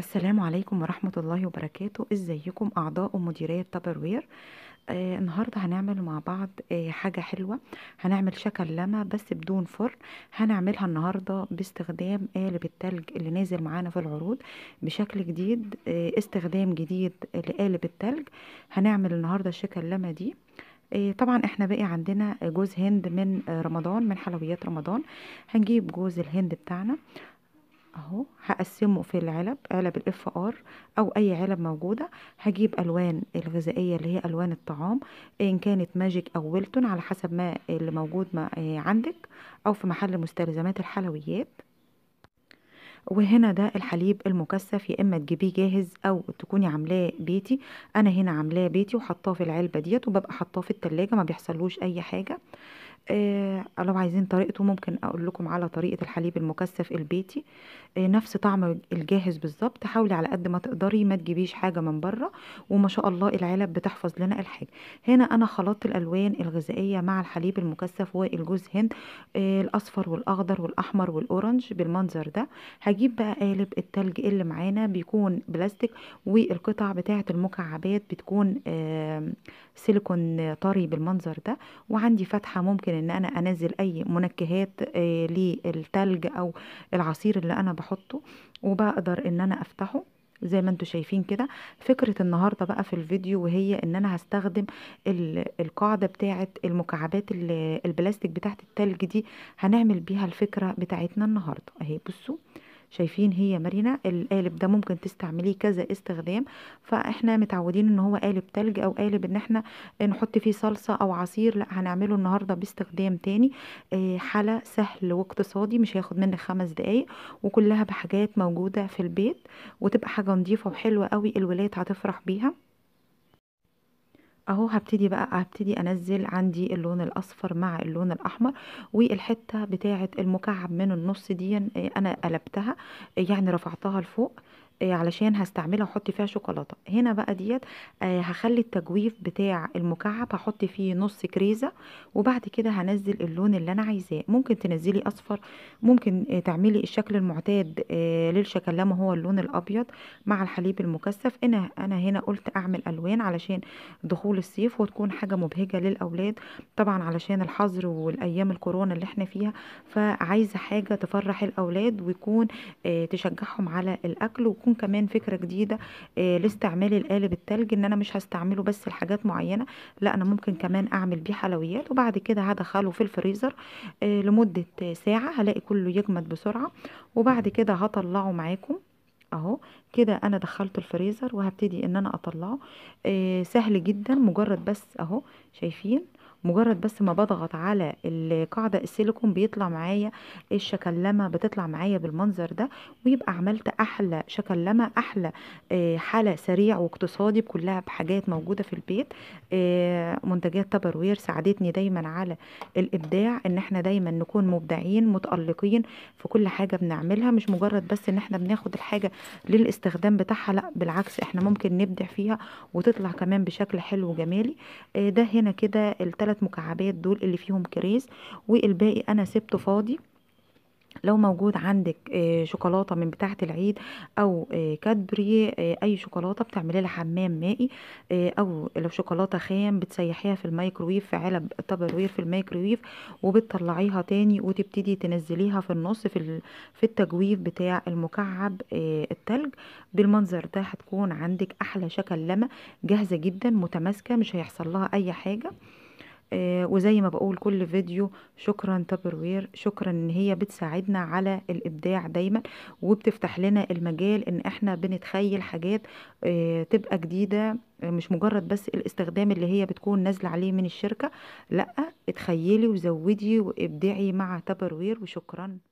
السلام عليكم ورحمة الله وبركاته ازيكم اعضاء مديرية وير آه النهاردة هنعمل مع بعض آه حاجة حلوة هنعمل شكل لما بس بدون فرن هنعملها النهاردة باستخدام قالب التلج اللي نازل معانا في العروض بشكل جديد آه استخدام جديد لقالب التلج هنعمل النهاردة شكل لما دي آه، طبعا احنا باقي عندنا جوز هند من رمضان من حلويات رمضان هنجيب جوز الهند بتاعنا اهو هقسمه في العلب علب الاف ار او اي علب موجوده هجيب الوان الغذائيه اللي هي الوان الطعام ان كانت ماجيك او ويلتون على حسب ما اللي موجود ما آه، عندك او في محل مستلزمات الحلويات وهنا ده الحليب المكثف يا اما تجيبيه جاهز او تكوني عاملاه بيتي انا هنا عاملاه بيتي وحطاه في العلبه ديت وببقى حطاه في التلاجة ما بيحصلوش اي حاجه آه لو عايزين طريقته ممكن اقول لكم على طريقه الحليب المكثف البيتي آه نفس طعم الجاهز بالظبط حاولي على قد ما تقدري ما تجيبيش حاجه من بره وما شاء الله العلب بتحفظ لنا الحاجه هنا انا خلطت الالوان الغذائيه مع الحليب المكثف والجوز هند آه الاصفر والاخضر والاحمر والاورنج بالمنظر ده هجيب بقى قالب التلج اللي معانا بيكون بلاستيك والقطع بتاعه المكعبات بتكون سيليكون طري بالمنظر ده وعندي فتحه ممكن ان انا انزل اي منكهات آه، للتلج او العصير اللي انا بحطه وبقدر ان انا افتحه زي ما انتم شايفين كده فكرة النهاردة بقى في الفيديو وهي ان انا هستخدم القاعدة بتاعة المكعبات البلاستيك بتاعت التلج دي هنعمل بيها الفكرة بتاعتنا النهاردة اهي بصوا شايفين هي مرنة القالب ده ممكن تستعمليه كذا استخدام فاحنا متعودين ان هو قالب تلج او قالب ان احنا نحط فيه صلصة او عصير لا هنعمله النهاردة باستخدام تاني آه، حلى سهل واقتصادي مش هياخد منك خمس دقايق وكلها بحاجات موجودة في البيت وتبقى حاجة نظيفة وحلوة قوي الولاد هتفرح بيها اهو هبتدي بقى هبتدي انزل عندي اللون الاصفر مع اللون الاحمر والحته بتاعه المكعب من النص دي آه، انا قلبتها يعني رفعتها لفوق آه، علشان هستعملها احط فيها شوكولاته هنا بقى ديت آه، هخلي التجويف بتاع المكعب هحط فيه نص كريزه وبعد كده هنزل اللون اللي انا عايزاه ممكن تنزلي اصفر ممكن آه، تعملي الشكل المعتاد للشكلامه هو اللون الابيض مع الحليب المكثف انا انا هنا قلت اعمل الوان علشان دخول الصيف وتكون حاجه مبهجه للاولاد طبعا علشان الحظر والايام الكورونا اللي احنا فيها فعايزه حاجه تفرح الاولاد ويكون تشجعهم على الاكل ويكون هتكون كمان فكره جديده آه، لاستعمال القالب التلج ان انا مش هستعمله بس لحاجات معينه لا انا ممكن كمان اعمل بيه حلويات وبعد كده هدخله في الفريزر آه، لمده ساعه هلاقي كله يجمد بسرعه وبعد كده هطلعه معاكم اهو كده انا دخلت الفريزر وهبتدي ان انا اطلعه آه سهل جدا مجرد بس اهو شايفين مجرد بس ما بضغط على القاعدة السيليكون بيطلع معايا لما بتطلع معايا بالمنظر ده ويبقى عملت احلى لما احلى آه، حالة سريع واقتصادي كلها بحاجات موجودة في البيت آه، منتجات تبروير ساعدتني دايما على الابداع ان احنا دايما نكون مبدعين متألقين في كل حاجة بنعملها مش مجرد بس ان احنا بناخد الحاجة للاستخدام بتاعها لا بالعكس احنا ممكن نبدع فيها وتطلع كمان بشكل حلو وجمالي آه، ده هنا كده التلات الثلاث مكعبات دول اللي فيهم كريز والباقي انا سبته فاضي لو موجود عندك آه، شوكولاته من بتاعه العيد او آه، كادبري آه، اي شوكولاته بتعملي لها حمام مائي او لو شوكولاته خام بتسيحيها في الميكرويف في علب وير في الميكرويف وبتطلعيها تاني وتبتدي تنزليها في النص في في التجويف بتاع المكعب التلج بالمنظر ده هتكون عندك احلى شكل لما جاهزه جدا متماسكه مش هيحصل لها اي حاجه آه، وزي ما بقول كل فيديو شكرا تابروير شكرا ان هي بتساعدنا على الابداع دايما وبتفتح لنا المجال ان احنا بنتخيل حاجات آه، تبقى جديده مش مجرد بس الاستخدام اللي هي بتكون نازله عليه من الشركه لا اتخيلي وزودي وابدعي مع تابروير وشكرا